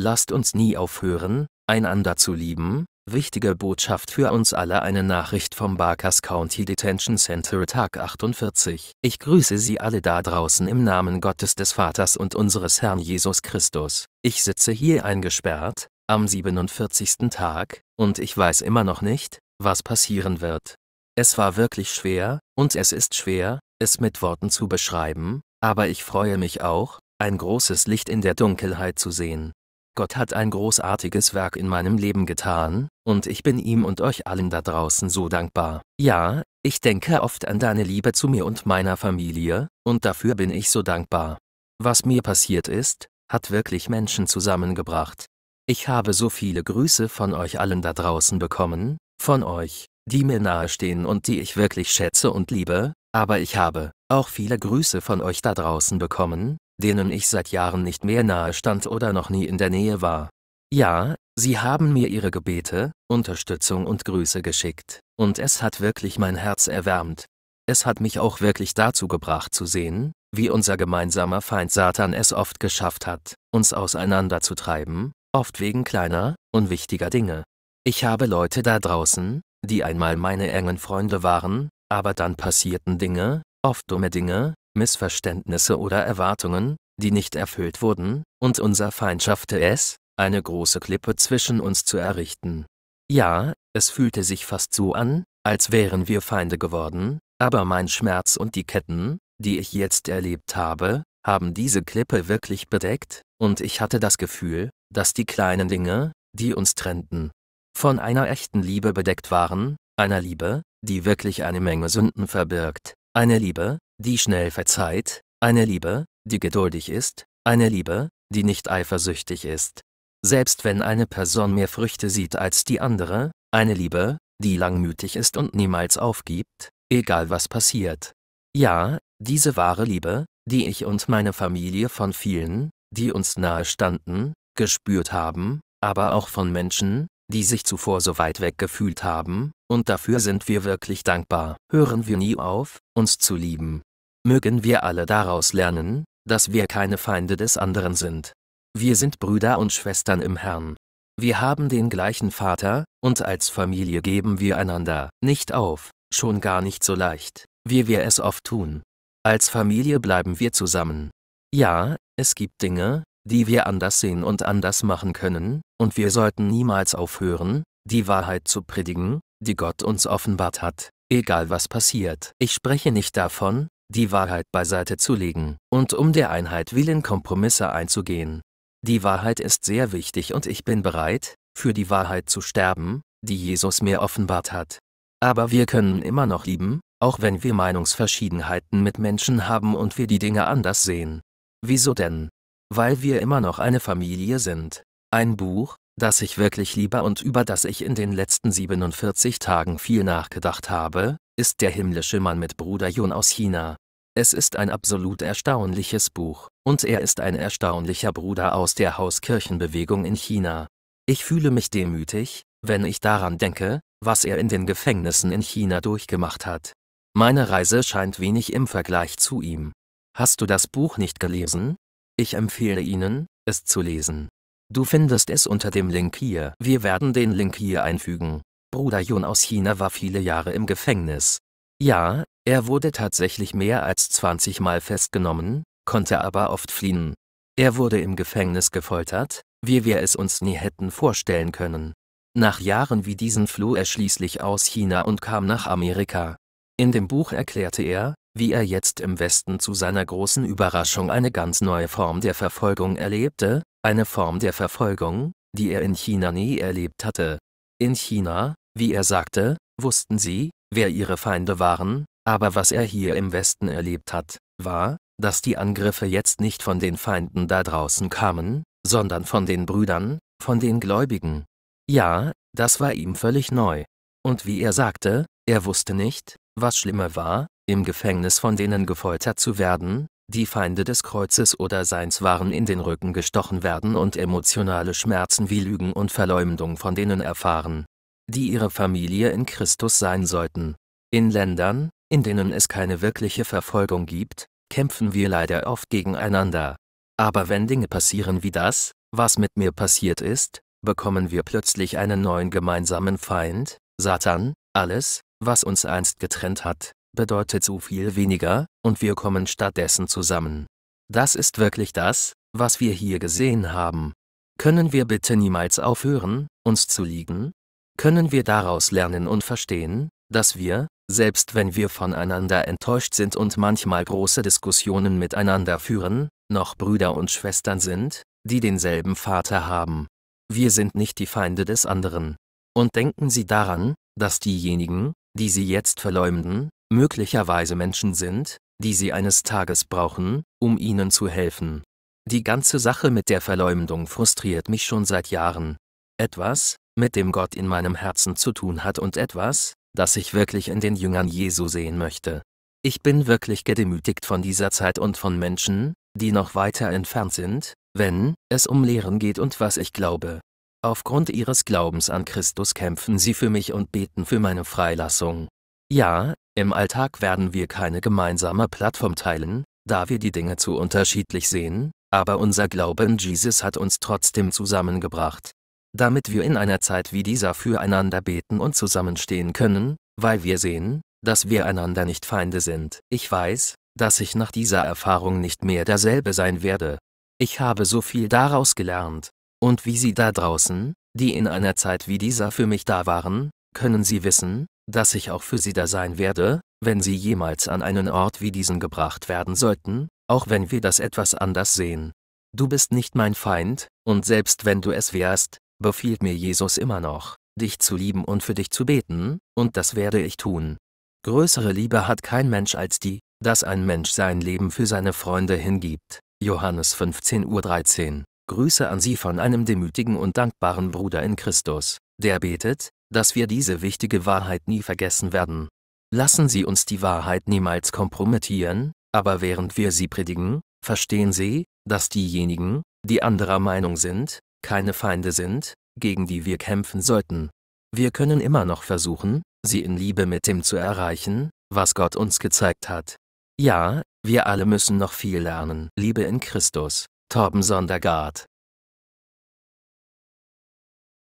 Lasst uns nie aufhören, einander zu lieben. Wichtige Botschaft für uns alle eine Nachricht vom Barkas County Detention Center Tag 48. Ich grüße Sie alle da draußen im Namen Gottes des Vaters und unseres Herrn Jesus Christus. Ich sitze hier eingesperrt, am 47. Tag, und ich weiß immer noch nicht, was passieren wird. Es war wirklich schwer, und es ist schwer, es mit Worten zu beschreiben, aber ich freue mich auch, ein großes Licht in der Dunkelheit zu sehen. Gott hat ein großartiges Werk in meinem Leben getan, und ich bin ihm und euch allen da draußen so dankbar. Ja, ich denke oft an deine Liebe zu mir und meiner Familie, und dafür bin ich so dankbar. Was mir passiert ist, hat wirklich Menschen zusammengebracht. Ich habe so viele Grüße von euch allen da draußen bekommen, von euch, die mir nahestehen und die ich wirklich schätze und liebe, aber ich habe auch viele Grüße von euch da draußen bekommen, denen ich seit Jahren nicht mehr nahe stand oder noch nie in der Nähe war. Ja, sie haben mir ihre Gebete, Unterstützung und Grüße geschickt, und es hat wirklich mein Herz erwärmt. Es hat mich auch wirklich dazu gebracht zu sehen, wie unser gemeinsamer Feind Satan es oft geschafft hat, uns auseinanderzutreiben, oft wegen kleiner, unwichtiger Dinge. Ich habe Leute da draußen, die einmal meine engen Freunde waren, aber dann passierten Dinge, oft dumme Dinge, Missverständnisse oder Erwartungen, die nicht erfüllt wurden, und unser Feind schaffte es, eine große Klippe zwischen uns zu errichten. Ja, es fühlte sich fast so an, als wären wir Feinde geworden, aber mein Schmerz und die Ketten, die ich jetzt erlebt habe, haben diese Klippe wirklich bedeckt, und ich hatte das Gefühl, dass die kleinen Dinge, die uns trennten, von einer echten Liebe bedeckt waren, einer Liebe, die wirklich eine Menge Sünden verbirgt, eine Liebe, die schnell verzeiht, eine Liebe, die geduldig ist, eine Liebe, die nicht eifersüchtig ist. Selbst wenn eine Person mehr Früchte sieht als die andere, eine Liebe, die langmütig ist und niemals aufgibt, egal was passiert. Ja, diese wahre Liebe, die ich und meine Familie von vielen, die uns nahe standen, gespürt haben, aber auch von Menschen, die sich zuvor so weit weg gefühlt haben, und dafür sind wir wirklich dankbar. Hören wir nie auf, uns zu lieben. Mögen wir alle daraus lernen, dass wir keine Feinde des anderen sind. Wir sind Brüder und Schwestern im Herrn. Wir haben den gleichen Vater, und als Familie geben wir einander nicht auf, schon gar nicht so leicht, wie wir es oft tun. Als Familie bleiben wir zusammen. Ja, es gibt Dinge, die wir anders sehen und anders machen können, und wir sollten niemals aufhören, die Wahrheit zu predigen, die Gott uns offenbart hat, egal was passiert. Ich spreche nicht davon, die Wahrheit beiseite zu legen und um der Einheit willen Kompromisse einzugehen. Die Wahrheit ist sehr wichtig und ich bin bereit, für die Wahrheit zu sterben, die Jesus mir offenbart hat. Aber wir können immer noch lieben, auch wenn wir Meinungsverschiedenheiten mit Menschen haben und wir die Dinge anders sehen. Wieso denn? Weil wir immer noch eine Familie sind. Ein Buch, das ich wirklich liebe und über das ich in den letzten 47 Tagen viel nachgedacht habe, ist Der himmlische Mann mit Bruder Jun aus China. Es ist ein absolut erstaunliches Buch, und er ist ein erstaunlicher Bruder aus der Hauskirchenbewegung in China. Ich fühle mich demütig, wenn ich daran denke, was er in den Gefängnissen in China durchgemacht hat. Meine Reise scheint wenig im Vergleich zu ihm. Hast du das Buch nicht gelesen? Ich empfehle Ihnen, es zu lesen. Du findest es unter dem Link hier. Wir werden den Link hier einfügen. Bruder Yun aus China war viele Jahre im Gefängnis. Ja, er wurde tatsächlich mehr als 20 Mal festgenommen, konnte aber oft fliehen. Er wurde im Gefängnis gefoltert, wie wir es uns nie hätten vorstellen können. Nach Jahren wie diesen floh er schließlich aus China und kam nach Amerika. In dem Buch erklärte er, wie er jetzt im Westen zu seiner großen Überraschung eine ganz neue Form der Verfolgung erlebte, eine Form der Verfolgung, die er in China nie erlebt hatte. In China, wie er sagte, wussten sie, wer ihre Feinde waren, aber was er hier im Westen erlebt hat, war, dass die Angriffe jetzt nicht von den Feinden da draußen kamen, sondern von den Brüdern, von den Gläubigen. Ja, das war ihm völlig neu. Und wie er sagte, er wusste nicht, was schlimmer war, im Gefängnis von denen gefoltert zu werden, die Feinde des Kreuzes oder Seins waren in den Rücken gestochen werden und emotionale Schmerzen wie Lügen und Verleumdung von denen erfahren, die ihre Familie in Christus sein sollten. In Ländern, in denen es keine wirkliche Verfolgung gibt, kämpfen wir leider oft gegeneinander. Aber wenn Dinge passieren wie das, was mit mir passiert ist, bekommen wir plötzlich einen neuen gemeinsamen Feind, Satan, alles, was uns einst getrennt hat, bedeutet so viel weniger, und wir kommen stattdessen zusammen. Das ist wirklich das, was wir hier gesehen haben. Können wir bitte niemals aufhören, uns zu liegen? Können wir daraus lernen und verstehen, dass wir, selbst wenn wir voneinander enttäuscht sind und manchmal große Diskussionen miteinander führen, noch Brüder und Schwestern sind, die denselben Vater haben. Wir sind nicht die Feinde des anderen. Und denken Sie daran, dass diejenigen, die Sie jetzt verleumden, möglicherweise Menschen sind, die sie eines Tages brauchen, um ihnen zu helfen. Die ganze Sache mit der Verleumdung frustriert mich schon seit Jahren. Etwas, mit dem Gott in meinem Herzen zu tun hat und etwas, das ich wirklich in den Jüngern Jesu sehen möchte. Ich bin wirklich gedemütigt von dieser Zeit und von Menschen, die noch weiter entfernt sind, wenn es um Lehren geht und was ich glaube. Aufgrund ihres Glaubens an Christus kämpfen sie für mich und beten für meine Freilassung. Ja, im Alltag werden wir keine gemeinsame Plattform teilen, da wir die Dinge zu unterschiedlich sehen, aber unser Glaube in Jesus hat uns trotzdem zusammengebracht. Damit wir in einer Zeit wie dieser füreinander beten und zusammenstehen können, weil wir sehen, dass wir einander nicht Feinde sind. Ich weiß, dass ich nach dieser Erfahrung nicht mehr derselbe sein werde. Ich habe so viel daraus gelernt. Und wie Sie da draußen, die in einer Zeit wie dieser für mich da waren, können Sie wissen, dass ich auch für Sie da sein werde, wenn Sie jemals an einen Ort wie diesen gebracht werden sollten, auch wenn wir das etwas anders sehen. Du bist nicht mein Feind, und selbst wenn du es wärst, befiehlt mir Jesus immer noch, dich zu lieben und für dich zu beten, und das werde ich tun. Größere Liebe hat kein Mensch als die, dass ein Mensch sein Leben für seine Freunde hingibt. Johannes 15.13 Uhr. Grüße an Sie von einem demütigen und dankbaren Bruder in Christus, der betet, dass wir diese wichtige Wahrheit nie vergessen werden. Lassen Sie uns die Wahrheit niemals kompromittieren, aber während wir sie predigen, verstehen Sie, dass diejenigen, die anderer Meinung sind, keine Feinde sind, gegen die wir kämpfen sollten. Wir können immer noch versuchen, sie in Liebe mit dem zu erreichen, was Gott uns gezeigt hat. Ja, wir alle müssen noch viel lernen. Liebe in Christus. Torben Sondergaard